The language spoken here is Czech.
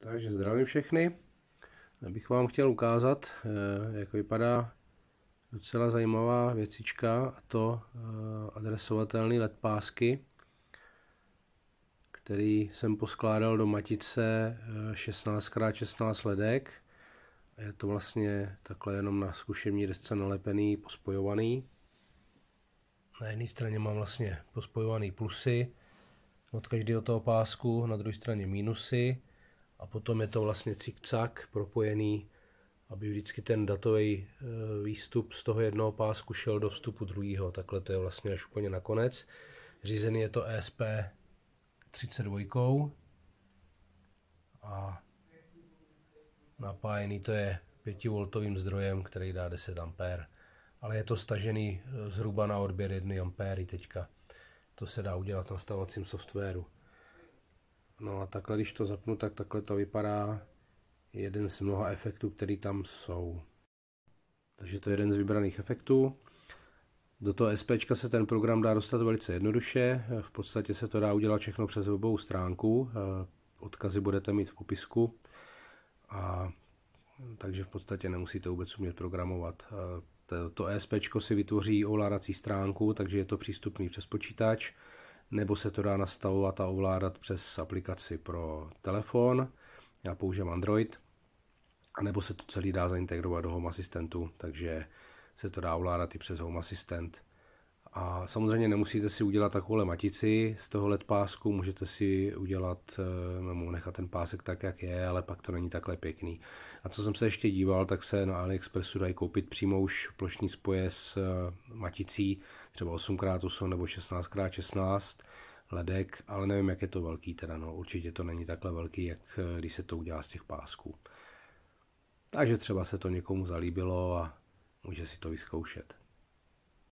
Takže zdravím všechny. Abych vám chtěl ukázat, eh, jak vypadá docela zajímavá věcička, a to eh, adresovatelný LED pásky, který jsem poskládal do matice 16x16 eh, ledek. Je to vlastně takhle jenom na zkušební desce nalepený, pospojovaný. Na jedné straně mám vlastně pospojovaný plusy od každého toho pásku, na druhé straně mínusy a potom je to vlastně cik-cak propojený, aby vždycky ten datový eh, výstup z toho jednoho pásku šel do vstupu druhého. Takhle to je vlastně až úplně nakonec. Řízený je to ESP 32 a napájený to je 5V zdrojem, který dá 10 A. Ale je to stažený eh, zhruba na odběr 1 A teďka. To se dá udělat na stavovacím softwaru. No a takhle, když to zapnu, tak takhle to vypadá. Jeden z mnoha efektů, který tam jsou. Takže to je jeden z vybraných efektů. Do toho SP se ten program dá dostat velice jednoduše. V podstatě se to dá udělat všechno přes webovou stránku. Eh, odkazy budete mít v popisku. A takže v podstatě nemusíte vůbec umět programovat. Eh, to ESP si vytvoří ovládací stránku, takže je to přístupný přes počítač nebo se to dá nastavovat a ovládat přes aplikaci pro telefon. Já používám Android. A nebo se to celý dá zaintegrovat do Home Assistantu, takže se to dá ovládat i přes Home Assistant a samozřejmě nemusíte si udělat takovouhle matici z toho LED pásku, můžete si udělat, eh, nebo nechat ten pásek tak, jak je, ale pak to není takhle pěkný. A co jsem se ještě díval, tak se na AliExpressu dají koupit přímo už plošní spoje s eh, maticí, třeba 8x8 nebo 16x16 ledek, ale nevím, jak je to velký teda, no určitě to není takhle velký, jak eh, když se to udělá z těch pásků. Takže třeba se to někomu zalíbilo a může si to vyzkoušet.